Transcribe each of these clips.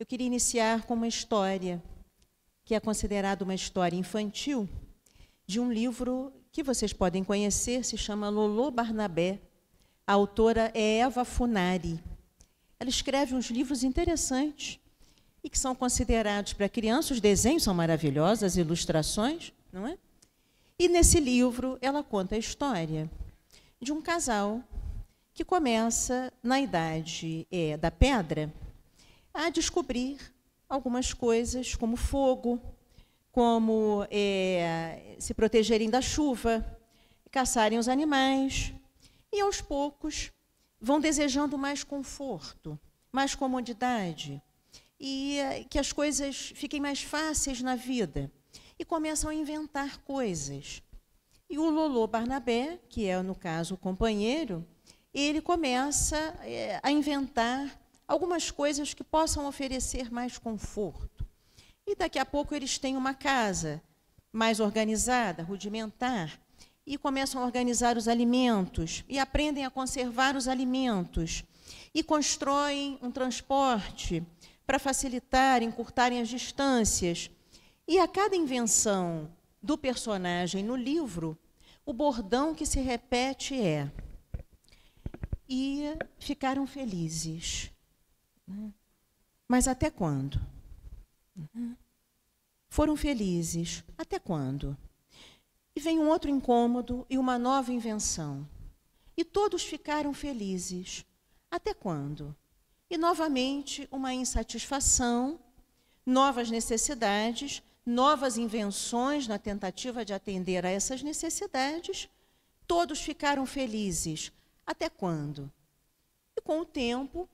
Eu queria iniciar com uma história que é considerada uma história infantil de um livro que vocês podem conhecer, se chama Lolo Barnabé. A autora é Eva Funari. Ela escreve uns livros interessantes e que são considerados para crianças. Os desenhos são maravilhosos, as ilustrações, não é? E nesse livro ela conta a história de um casal que começa na idade é, da pedra, a descobrir algumas coisas, como fogo, como é, se protegerem da chuva, caçarem os animais. E aos poucos vão desejando mais conforto, mais comodidade, e é, que as coisas fiquem mais fáceis na vida. E começam a inventar coisas. E o Lolô Barnabé, que é, no caso, o companheiro, ele começa é, a inventar algumas coisas que possam oferecer mais conforto. E daqui a pouco eles têm uma casa mais organizada, rudimentar, e começam a organizar os alimentos, e aprendem a conservar os alimentos, e constroem um transporte para facilitar, encurtarem as distâncias. E a cada invenção do personagem no livro, o bordão que se repete é: e ficaram felizes. Né? Mas até quando? Foram felizes. Até quando? E vem um outro incômodo e uma nova invenção. E todos ficaram felizes. Até quando? E novamente uma insatisfação, novas necessidades, novas invenções na tentativa de atender a essas necessidades. Todos ficaram felizes. Até quando? E com o tempo,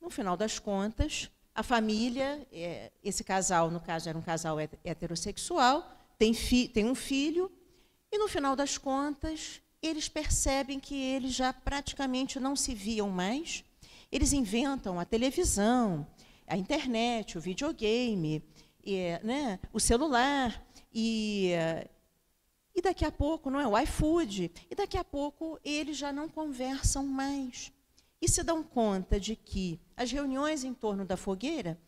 no final das contas, a família, é, esse casal, no caso, era um casal heterossexual, tem, fi, tem um filho, e no final das contas, eles percebem que eles já praticamente não se viam mais. Eles inventam a televisão, a internet, o videogame, né, o celular, e, e daqui a pouco, não é? O iFood. E daqui a pouco eles já não conversam mais e se dão conta de que as reuniões em torno da fogueira,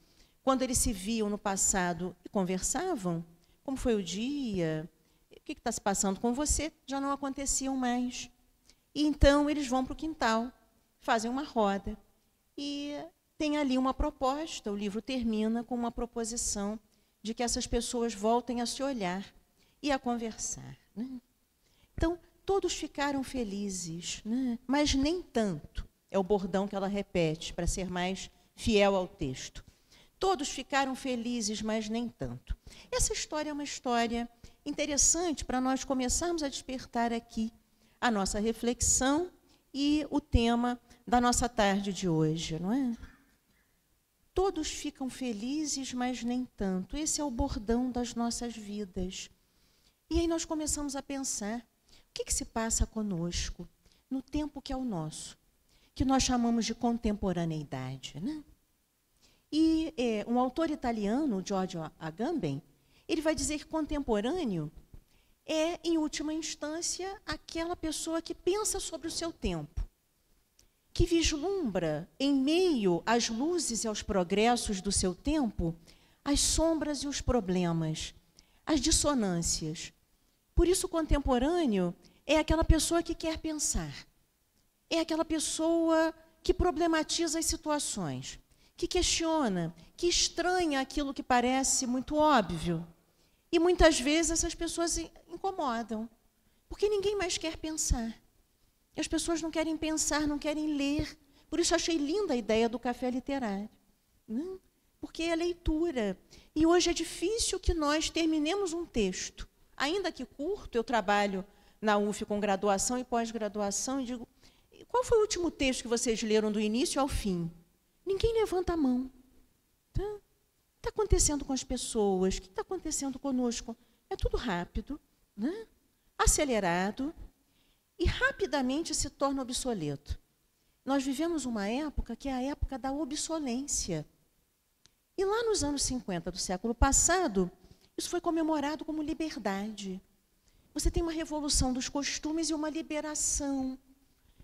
quando eles se viam no passado e conversavam, como foi o dia, o que está se passando com você, já não aconteciam mais. E então eles vão para o quintal, fazem uma roda e tem ali uma proposta. O livro termina com uma proposição de que essas pessoas voltem a se olhar e a conversar. Né? Então, todos ficaram felizes, né? mas nem tanto é o bordão que ela repete, para ser mais fiel ao texto. Todos ficaram felizes, mas nem tanto. Essa história é uma história interessante para nós começarmos a despertar aqui a nossa reflexão e o tema da nossa tarde de hoje, não é? Todos ficam felizes, mas nem tanto. Esse é o bordão das nossas vidas. E aí nós começamos a pensar: o que, que se passa conosco no tempo que é o nosso? que nós chamamos de contemporaneidade. Né? E é, um autor italiano, Giorgio Agamben, ele vai dizer que contemporâneo é, em última instância, aquela pessoa que pensa sobre o seu tempo, que vislumbra, em meio às luzes e aos progressos do seu tempo, as sombras e os problemas, as dissonâncias. Por isso, contemporâneo é aquela pessoa que quer pensar, é aquela pessoa que problematiza as situações, que questiona, que estranha aquilo que parece muito óbvio. E muitas vezes essas pessoas incomodam, porque ninguém mais quer pensar. E as pessoas não querem pensar, não querem ler. Por isso achei linda a ideia do café literário. Né? Porque é leitura. E hoje é difícil que nós terminemos um texto. Ainda que curto, eu trabalho na UF com graduação e pós-graduação e digo, qual foi o último texto que vocês leram do início ao fim? Ninguém levanta a mão. Tá? O que está acontecendo com as pessoas? O que está acontecendo conosco? É tudo rápido, né? acelerado e rapidamente se torna obsoleto. Nós vivemos uma época que é a época da obsolência. E lá nos anos 50 do século passado, isso foi comemorado como liberdade. Você tem uma revolução dos costumes e uma liberação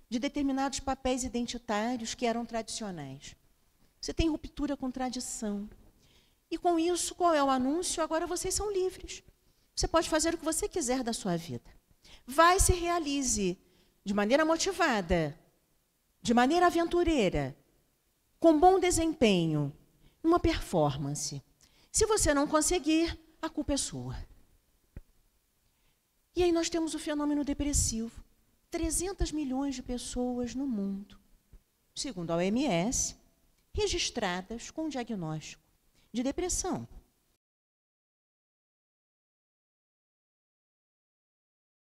de determinados papéis identitários que eram tradicionais. Você tem ruptura com tradição. E com isso, qual é o anúncio? Agora vocês são livres. Você pode fazer o que você quiser da sua vida. Vai se realize de maneira motivada, de maneira aventureira, com bom desempenho, uma performance. Se você não conseguir, a culpa é sua. E aí nós temos o fenômeno depressivo. 300 milhões de pessoas no mundo, segundo a OMS, registradas com diagnóstico de depressão.